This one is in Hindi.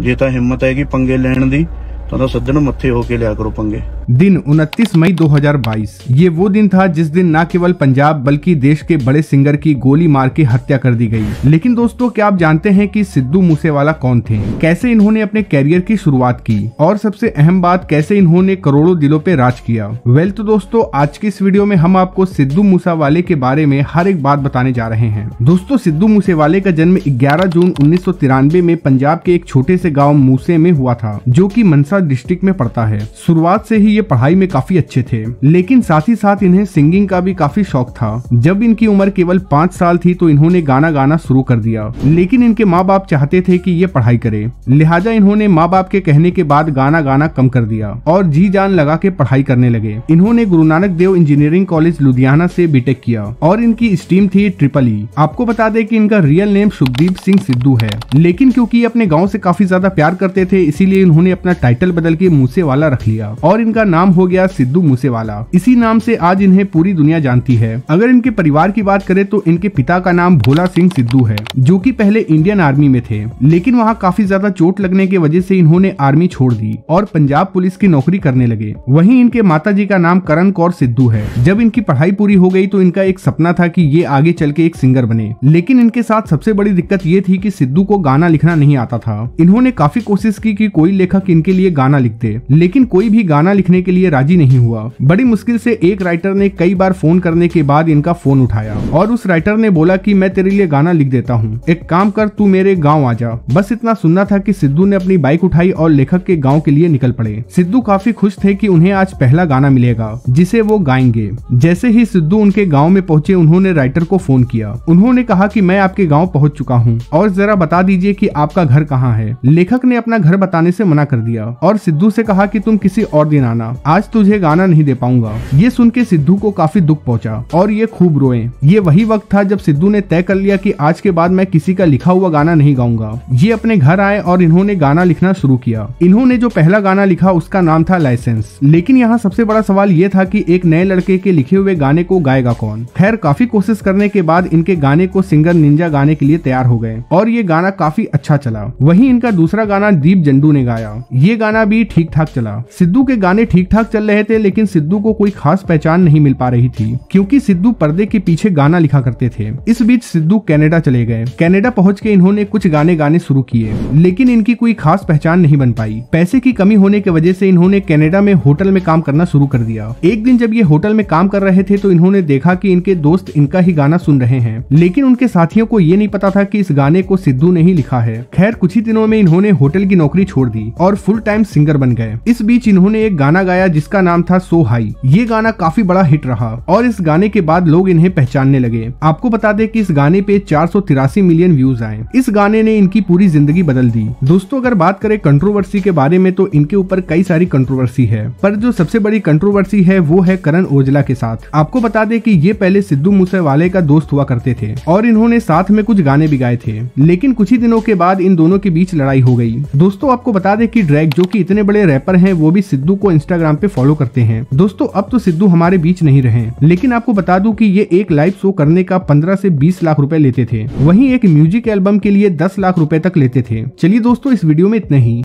ਜੇ ਤਾਂ ਹਿੰਮਤ ਹੈਗੀ ਪੰਗੇ ਲੈਣ ਦੀ ਤੁਹਾਨੂੰ ਸੱਜਣ ਮੱਥੇ ਹੋ ਕੇ ਲਿਆ ਕਰੋ ਪੰਗੇ ये वो दिन था जिस दिन न केवल पंजाब बल्कि देश के बड़े सिंगर की गोली मार के हत्या कर दी गयी लेकिन दोस्तों क्या आप जानते हैं की सिद्धू मूसेवाला कौन थे कैसे इन्होंने अपने कैरियर की शुरुआत की और सबसे अहम बात कैसे इन्होंने करोड़ों दिलों पे राज किया वेल तो दोस्तों आज की इस वीडियो में हम आपको सिद्धू मूसेवाले के बारे में हर एक बात बताने जा रहे हैं दोस्तों सिद्धू मूसेवाले का जन्म ग्यारह जून उन्नीस सौ तिरानवे में पंजाब के एक छोटे से गाँव मूसे में हुआ था जो की मनसा दौसा डिस्ट्रिक्ट में पढ़ता है शुरुआत से ही ये पढ़ाई में काफी अच्छे थे लेकिन साथ ही साथ इन्हें सिंगिंग का भी काफी शौक था जब इनकी उम्र केवल पाँच साल थी तो इन्होंने गाना गाना शुरू कर दिया लेकिन इनके माँ बाप चाहते थे की ये पढ़ाई करे लिहाजा इन्होंने माँ बाप के कहने के बाद गाना गाना कम कर दिया और जी जान लगा के पढ़ाई करने लगे इन्होंने गुरु नानक देव इंजीनियरिंग कॉलेज लुधियाना से बीटेक किया और इनकी स्ट्रीम थी ट्रिपल ई आपको बता दें कि इनका रियल नेम शुभदीप सिंह सिद्धू है लेकिन क्योंकि अपने गाँव से काफी ज्यादा प्यार करते थे इसीलिए इन्होंने अपना टाइटल टाइटल बदल के मूसेवाला रख लिया और इनका नाम हो गया सिद्धू मूसेवाला इसी नाम से आज इन्हें पूरी दुनिया जानती है अगर इनके परिवार की बात करें तो इनके पिता का नाम भोला सिंह सिद्धू है जो की पहले इंडियन आर्मी में थे लेकिन वहाँ काफी ज्यादा चोट लगने की वजह से इन्होंने आर्मी छोड़ दी और पंजाब पुलिस की नौकरी करने लगे वहीं इनके माता जी का नाम करण कौर सिद्धू है जब इनकी पढ़ाई पूरी हो गई तो इनका एक सपना था कि ये आगे चल के एक सिंगर बने लेकिन इनके साथ सबसे बड़ी दिक्कत ये थी कि सिद्धू को गाना लिखना नहीं आता था इन्होंने काफी कोशिश की कि कोई लेखक इनके लिए गाना लिखते लेकिन कोई भी गाना लिखने के लिए राजी नहीं हुआ बड़ी मुश्किल से एक राइटर ने कई बार फोन करने के बाद इनका फोन उठाया और उस राइटर ने बोला की मैं तेरे लिए गाना लिख देता हूँ एक काम कर तू मेरे गाँव आ जा बस इतना सुनना था की सिद्धू ने अपनी बाइक उठाई और लेखक के गाँव के लिए निकल पड़े सिद्धू काफी खुश थे की उन्हें आज पहला गाना मिलेगा जिसे वो गाएंगे जैसे ही सिद्धू उनके गाँव में पहुंचे उन्होंने राइटर को फोन किया उन्होंने कहा कि मैं आपके गाँव पहुँच चुका हूँ और जरा बता दीजिए की आपका घर कहाँ है लेखक ने अपना घर बताने से मना कर दिया और सिद्धू से कहा कि तुम किसी और दिन आना आज तुझे गाना नहीं दे पाऊंगा ये सुन के सिद्धू को काफी दुख पहुंचा और ये खूब रोए ये वही वक्त था जब सिद्धू ने तय कर लिया कि आज के बाद मैं किसी का लिखा हुआ गाना नहीं गाऊंगा ये अपने घर आए और इन्होंने गाना लिखना शुरू किया इन्होंने जो पहला गाना लिखा उसका नाम था लाइसेंस लेकिन यहाँ सबसे बड़ा सवाल ये था की एक नए लड़के के लिखे हुए गाने को गाएगा कौन खैर काफी कोशिश करने के बाद इनके गाने को सिंगर निंजा गाने के लिए तैयार हो गए और ये गाना काफी अच्छा चला वही इनका दूसरा गाना दीप जंडू ने गाया ये गाना गाना भी ठीक ठाक चला सिद्धू के गाने ठीक ठाक चल रहे थे लेकिन सिद्धू को कोई खास पहचान नहीं मिल पा रही थी क्योंकि सिद्धू पर्दे के पीछे गाना लिखा करते थे इस बीच सिद्धू कनाडा चले गए कनाडा पहुंच के इन्होंने कुछ गाने गाने शुरू किए लेकिन इनकी कोई खास पहचान नहीं बन पाई पैसे की कमी होने की वजह से इन्होंने कनाडा में होटल में काम करना शुरू कर दिया एक दिन जब ये होटल में काम कर रहे थे तो इन्होंने देखा की इनके दोस्त इनका ही गाना सुन रहे हैं लेकिन उनके साथियों को ये नहीं पता था की इस गाने को सिद्धू ने ही लिखा है खैर कुछ ही दिनों में इन्होंने होटल की नौकरी छोड़ दी और फुल टाइम सिंगर बन गए इस बीच इन्होंने एक गाना गाया जिसका नाम था सो हाई ये गाना काफी बड़ा हिट रहा और इस गाने के बाद लोग इन्हें पहचानने लगे आपको बता दें कि इस गाने पे चार मिलियन व्यूज आए इस गाने ने इनकी पूरी जिंदगी बदल दी दोस्तों अगर बात करें कंट्रोवर्सी के बारे में तो इनके ऊपर कई सारी कंट्रोवर्सी है पर जो सबसे बड़ी कंट्रोवर्सी है वो है करण ओजला के साथ आपको बता दें कि ये पहले सिद्धू मूसे वाले का दोस्त हुआ करते थे और इन्होंने साथ में कुछ गाने भी गाए थे लेकिन कुछ ही दिनों के बाद इन दोनों के बीच लड़ाई हो गई दोस्तों आपको बता दें कि ड्रैग जो कि इतने बड़े रैपर हैं वो भी सिद्धू को इंस्टाग्राम पे फॉलो करते हैं दोस्तों अब तो सिद्धू हमारे बीच नहीं रहे लेकिन आपको बता दूं कि ये एक लाइव शो करने का 15 से 20 लाख रुपए लेते थे वहीं एक म्यूजिक एल्बम के लिए 10 लाख रुपए तक लेते थे चलिए दोस्तों इस वीडियो में इतना ही